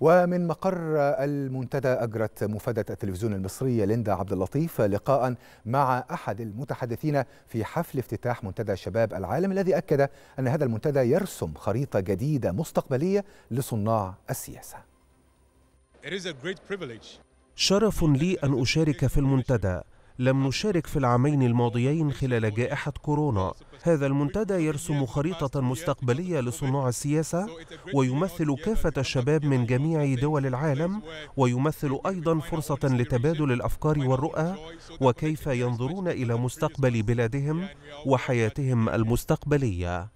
ومن مقر المنتدى أجرت مفادة التلفزيون المصري ليندا عبد اللطيف لقاء مع أحد المتحدثين في حفل افتتاح منتدى شباب العالم الذي أكد أن هذا المنتدى يرسم خريطة جديدة مستقبلية لصناع السياسة شرف لي أن أشارك في المنتدى لم نشارك في العامين الماضيين خلال جائحة كورونا هذا المنتدى يرسم خريطة مستقبلية لصناع السياسة ويمثل كافة الشباب من جميع دول العالم ويمثل أيضا فرصة لتبادل الأفكار والرؤى وكيف ينظرون إلى مستقبل بلادهم وحياتهم المستقبلية